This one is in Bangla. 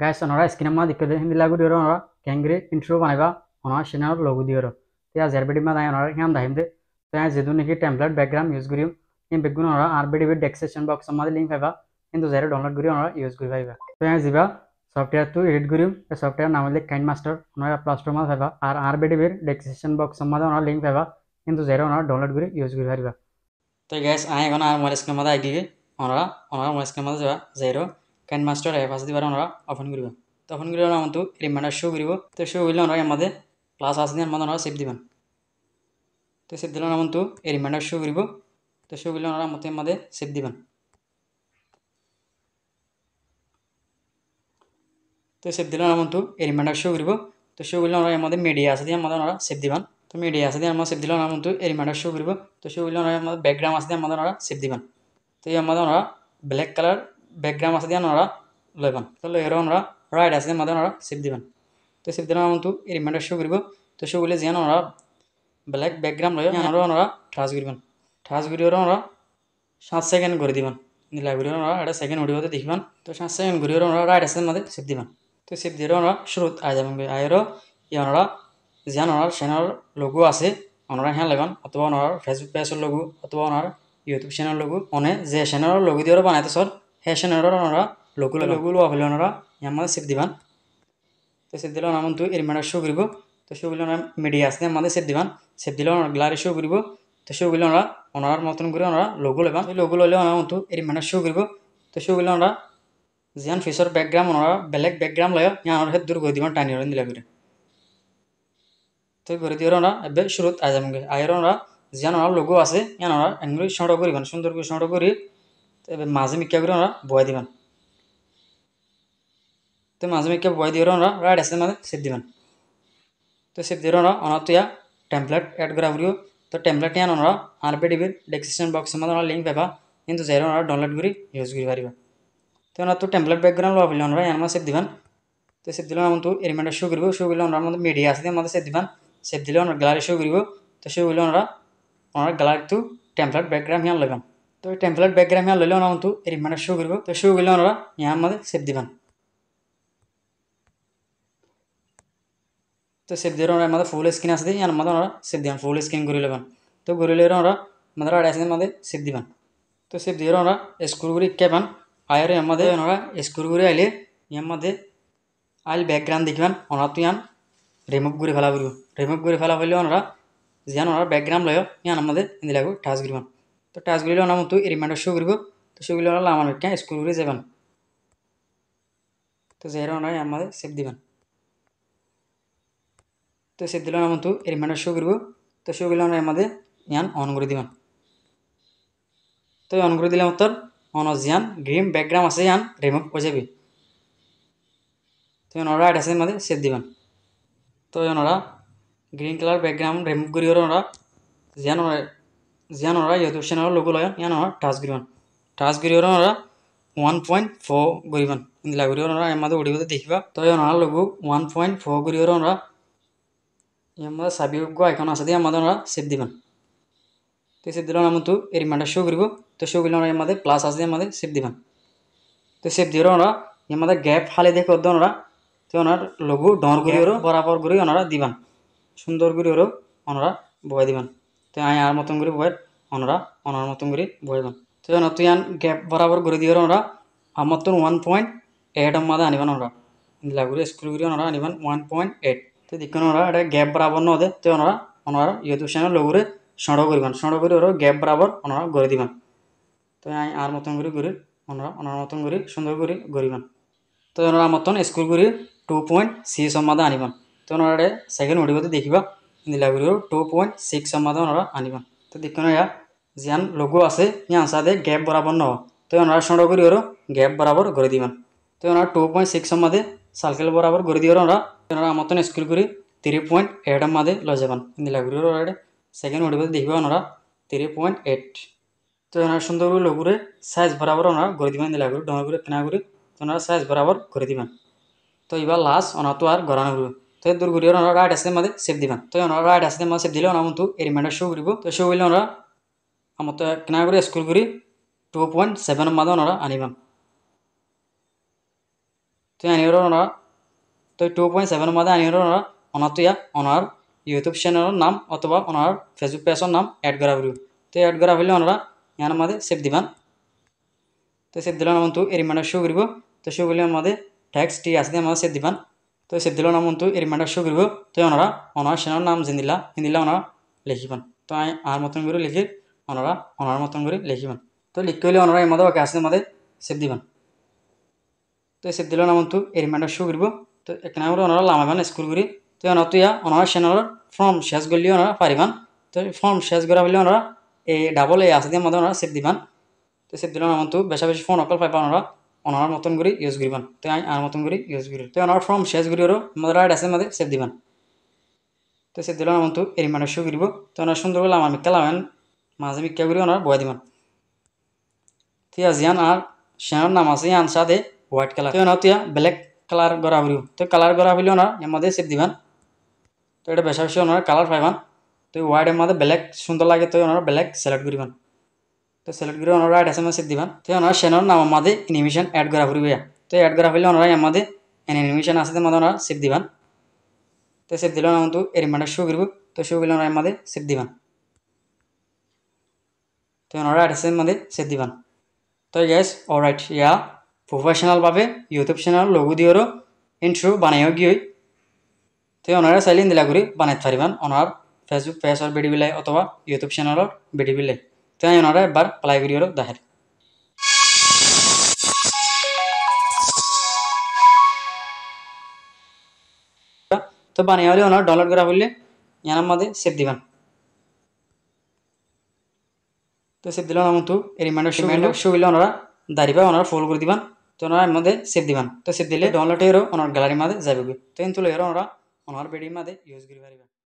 गैस होना स्क्रीन में दिखे हिंदी लागू दियो होना कैंग्रे इंट्रो बनाइबा होना सिनार लोगो दियो ते आज एरबीडी में आया हम दाहिम दे ते आज टेम्पलेट बैकग्राउंड यूज करियो इन बेगुन आर आरबीडी बे डेस्क्रिप्शन बॉक्स में लिंक पाया हिंदू जारे डाउनलोड करियो यूज कर पाया तो यहाँ जी सफ्टवेयर तो एडिट करियो सफ्टवेयर नाम ले कैंड मास्टर प्लस प्ले मैं पाया और आर आरबीडी बे डेस्क्रिप्शन बॉक्स में लिंक पाया कि जारे डाउनलोड कर यूज कर पाइबा तो गैस आए होना मोबाइल स्क्रीन में आई गई मोबाइल स्क्रीन में जावा କାଇନ୍ ମାଷ୍ଟର୍ ଏଫ୍ দিবার ଆମର অফেন করবেন তো অফেন ওপেন কৰিব আমাৰতো ৰিমাইণ্ডাৰ শো কৰিব তো শো কৰিলে আমাৰ আমাদের ক্লাস দিন আমাদের আমরা সেভ দিবেন তো সেভ দিলে আমারতো এই রিমাইন্ডার শো করব তো শো করলে আমরা মতো আমাদের সেভ দিবেন তো সেভ দিলে আমারতো এই রিমাইন্ডার শো করব তো শো করলে আমরা আমাদের মিডিয়া আসে দিন আমাদের আমরা সেভ দিবেন তো মিডিয়া আসে দিন আমরা সেভ দিলে আমারতো এই রিমাইন্ডার শো করব তো শো করলে আমরা আমাদের ব্যাকগ্রাউন্ড আসে দিন আমাদের আমরা সেভ দিবেন তো এই আমাদের আমরা ব্ল্যাক কালার ব্যাকগ্রাউন্ড আছে দিয়ে ওরা লইবেন তাহলে এর ওরা রাইট আছে মাঝে ওরা সিপ দিবেন তো সিপ দিলে আমাদের এই রিমাইন্ডার শো করব তো শো করলে যেন ওরা ব্ল্যাক ব্যাকগ্রাউন্ড লই ওরা ওরা ঠাস করবেন ঠাস করে ওরা সাত সেকেন্ড করে দিবেন লাইব্রেরি ওরা একটা সেকেন্ড ভিডিওতে দেখবেন তো সাত সেকেন্ড ঘুরে ওরা রাইট আছে মাঝে সিপ দিবেন তো সিপ দিয়ে ওরা শুরুত আয় যাবেন আয়েরও ইয়ে ওরা যেন ওনার চ্যানেল লোগো আছে ওনারা হ্যাঁ লাগান অথবা ওনার ফেসবুক পেজের লোগো অথবা ওনার ইউটিউব চ্যানেল লোগো অনে যে চ্যানেলের লোগো দিয়ে বানাইতে সর ஹேஷன் என்னடா லொகுல லொகுல வாபில் என்னடா நம்ம செப்திவான் தோ செப்தில நாம வந்து இரிமேட ஷோ கிரிபு தோ ஷோ கிரிபு மிடியாஸ் நம்ம செப்திவான் செப்தில கிளாரி ஷோ கிரிபு தோ ஷோ கிரிபு ஒன்றார் மொத்தம் கிரிபு ஒன்றா லொகுல எவன் லொகுல ஒலி நாம வந்து இரிமேட ஷோ கிரிபு தோ ஷோ கிரிபு ஒன்றா ஜியான் ஃபிஷர் பேக்ரவுண்ட் ஒன்றா பெலக் பேக்ரவுண்ட் லயோ நான் ஒரு ஹெட் கோதி வந்து டானியோ இந்த லெவல் தோ கோதி ஒன்றா எப்ப ஷுரூத் ஆஜம் ஆயிரம் ஒன்றா ஜியான் ஒன்றா லொகு ஆசே நான் ஒன்றா இங்கிலீஷ் ஷோட கிரிபு சுந்தர் ஷோட கிரிபு तो माझे कर बहुत दीवान तो माझे मिक्का बहुत दिए रहा मैं सेप दीवान तो सेप दी रहा टेम्पलेट एड करा पड़ो तो टेम्पलेट नहीं आना आर पी टी डिस्क्रिप्शन बक्स में लिंक पाबा कि तो डाउनलोड कर यूज कर तो ना तो टेम्पलेट बैकग्राउंड लगा पड़ा यहाँ मैं सेप दीवान तो सीट दिल तू रिमाइंडर शो कर शो कर मतलब मीडिया आस मैं सेप दीवान सेप दिल ग्लारी शो कर तो शो कर गलारी तू टेम्पलेट बैकग्राउंड ही आन लगा तो टेम्पलेट बैकग्राम लो ना तू रिमेंड शो कर तो शो कर लिया या मत सेफ दीवान तो सेफ दी रहा मत फुल स्क्रीन आस मतरा सेफ दीवान फुल स्क्रीन घूरी लेवान तो घूरी ले रहा मतलब आड़े आस मत सेफ दीवान तो सेफ दी रहा स्कूल घूरी इक्के पान आयर या मत स्कूल घूरी आइए या मत आइल बैकग्राउंड देखान और तो यहाँ रिमूव घूरी फेला रिमूव घूरी फेला बोलिए बैकग्राउंड लो यहाँ मत इन लगे टाच करवान তো টাস্কগুলি অনার মতো রিমাইন্ডার শো করব তো সেগুলি অনালে আমার কেন স্কুল করে যাবেন তো যারা ওনার আমাদের সেভ দিবেন তো সেভ দিলে অনার মতো রিমাইন্ডার শো করব তো সেগুলি ওনার আমাদের ইয়ান অন করে দিবেন তো অন করে দিলাম তোর অনজ ইয়ান গ্রিম ব্যাকগ্রাউন্ড আছে ইয়ান রিমুভ হয়ে যাবে তো ওনারা আইড আছে আমাদের সেভ দিবেন তো ওনারা গ্রিন কালার ব্যাকগ্রাউন্ড রিমুভ করি ওরা ওনারা যেন ইয়ানোরা ইয়াদু সেনারা লোগো লয়ন ইয়ানোরা টাচ গরিবান টাচ গরিবানোরা ওয়ান পয়েন্ট ফোর গরিবান ইন্দিলা গরিবানোরা এমাদে ওড়িবতে দেখিবা তো ইয়ানোরা লোগো ওয়ান পয়েন্ট ফোর গরিবানোরা এমাদে সাবিয়োগ্য আইকন আছে দিয়ে আমাদের সেভ দিবেন তো সেভ দিলাম আমি তো এই রিমাইন্ডার শো করিব তো শো করলে ওরা আমাদের প্লাস আছে দিয়ে আমাদের সেভ দিবেন তো সেভ দিয়ে ওরা আমাদের গ্যাপ হালে দেখে ওদের তো ওনার লঘু ডর করি ওরও বরাবর করি ওনারা দিবেন সুন্দর করে ওরও ওনারা বয়ে দিবেন তো আয় আর মতন করে বইয়ের অনরা অনার মতন করে বয়ে গান তো জানো তুই আন গ্যাপ বরাবর করে দিয়ে ওরা আমার মতন ওয়ান পয়েন্ট এইট মাদে আনিবান ওরা লাগুরি স্কুল করে ওনারা আনিবান ওয়ান পয়েন্ট এইট তো দেখুন ওরা এটা গ্যাপ বরাবর নদে ওদের তো ওনারা ওনারা ইয়েতু সেনা লঘুরে সড় করিবান সড় করে ওরা গ্যাপ বরাবর ওনারা গড়ে দিবান তো আই আর মতন করে করে ওনারা ওনার মতন করে সুন্দর করে গড়িবান তো ওনারা মতন স্কুল করে টু পয়েন্ট সি সম্মাদে আনিবান তো ওনারা সেকেন্ড উঠিব তো দেখিবা লাইব্ৰেৰীৰ টু পইণ্ট ছিক্স সমাধানৰ আনিবা তো দেখোন যিমান লগো আছে সেই আঞ্চাৰ গেপ বৰাবৰ নহয় তো অনাৰ চৰ কৰি আৰু গেপ বৰাবৰ কৰি দিবা তো অনাৰ টু পইণ্ট ছিক্স সমাধে চাইকেল বৰাবৰ কৰি দিওঁ অনাৰ তেওঁৰ মতন স্কুল কৰি থ্ৰী পইণ্ট এইট সমাধে লৈ যাব লাইব্ৰেৰীৰ আগতে ছেকেণ্ড উঠিব দেখিব অনাৰ থ্ৰী পইণ্ট এইট তো অনাৰ সুন্দৰ লগুৰে চাইজ বৰাবৰ অনাৰ কৰি দিম লাইব্ৰেৰী ডঙৰ কৰি কিনা কৰি তেওঁৰ চাইজ বৰাবৰ কৰি দিবা তো এইবাৰ লাষ্ট অনাটো আৰু গৰা নগৰ তো দূর করি ওনারা রাইট আসতে মাঝে সেভ দিবেন তো ওনারা রাইট আসতে মাঝে সেভ দিলে ওনার মতো এই রিমাইন্ডার শো করব তো শো করলে ওনারা আমার তো কেনা করে স্কুল করি টু পয়েন্ট সেভেনের মাঝে ওনারা আনিবেন তো আনিবার ওনারা তো টু পয়েন্ট সেভেনের মাঝে আনিবার ওনারা ওনার তো ইয়া ওনার ইউটিউব চ্যানেলের নাম অথবা ওনার ফেসবুক পেজের নাম অ্যাড করা হইব তো অ্যাড করা হইলে ওনারা ইয়ার মাঝে সেভ দিবেন তো সেভ দিলে আমার তো এই রিমাইন্ডার শো করব তো শো করলে আমাদের ট্যাক্স টি আসতে আমাদের সেভ দিবেন তো সেদিল নামন্তু এর রিমাইন্ডার শো করব তো ওনারা ওনার সেনার নাম জিন্দিলা হিন্দিলা ওনারা লিখিবেন তো আমি আর মতন করে লিখি ওনারা ওনার মতন করে লিখিবেন তো লিখতে হলে ওনারা এর মধ্যে ওকে আসতে মধ্যে সেভ দিবেন তো সেভ দিল নামন্তু এর রিমাইন্ডার শো করব তো এখানে আমরা ওনারা লামাবেন স্কুল করি তো ওনার তুই ওনার সেনার ফর্ম শেষ করলে ওনারা পারিবেন তো ফর্ম শেষ করা হলে ওনারা এই ডাবল এই আসে দিয়ে মধ্যে ওনারা সেভ দিবেন তো সেভ দিল নামন্তু বেশা বেশি ফোন অকল পাইবা ওনারা ওনার মতন করে ইউজ করবেন তো আমি আর মতন করে ইউজ করি তো ওনার ফর্ম শেষ করিও রাইট আছে মধ্যে সেভ দিবেন তো সেভ দিলে আমার তো এর মানে শো করব তো ওনার সুন্দর করে আমার মিক্কা লাগান মাঝে মিক্কা করে ওনার বয়া দিবেন ঠিক আছে ইয়ান আর সেনার নাম আছে ইয়ান সাথে হোয়াইট কালার তো ওনার তুই ব্ল্যাক কালার গড়া ফুলিব তো কালার গড়া ফুলি ওনার এর মধ্যে সেভ দিবেন তো এটা বেশা বেশি ওনার কালার পাইবান তো হোয়াইটের মধ্যে ব্ল্যাক সুন্দর লাগে তো ওনার ব্ল্যাক সিলেক্ট করবেন তো সিলেক্ট করে ওনারা এটা এস দিবেন তো ওনারা সেনার নাম আমাদের অ্যানিমেশন অ্যাড করা ফুরবে তো অ্যাড করা হইলে ওনারাই আমাদের অ্যানিমেশন আসতে মধ্যে ওনারা সেভ দিবেন তো সেভ দিলে ওনারা কিন্তু এরিমাটা শো করব তো শো করলে ওনারা আমাদের সেভ দিবেন তো ওনারা অ্যাড্রেসের মধ্যে সেভ দিবেন তো গ্যাস রাইট ইয়া প্রফেশনালভাবে ইউটিউব চ্যানেল লঘু দিয়েও ইন্ট্রো বানাইও গিয়ে তো ওনারা চাইলে দিলা করে বানাইতে পারবেন ওনার ফেসবুক পেজ আর ভিডিও বিলাই অথবা ইউটিউব চ্যানেলের ভিডিও বিলাই ત્યાં એનો બાર પલાય કર્યો દાહેર তো বানিয়ে হলে ওনার ডাউনলোড করা হলে এনার মধ্যে সেভ দিবেন তো সেভ দিলাম আমার তো রিমাইন্ডার রিমাইন্ডার শো হইলে ওনারা দাঁড়িয়ে পাবে ওনারা ফোল করে দিবেন তো ওনারা এর মধ্যে সেভ দিবেন তো সেভ দিলে ডাউনলোড এরও ওনার গ্যালারির মধ্যে যাবে তো কিন্তু এরও ওনারা ওনার বেডির মধ্যে ইউজ করে পারবেন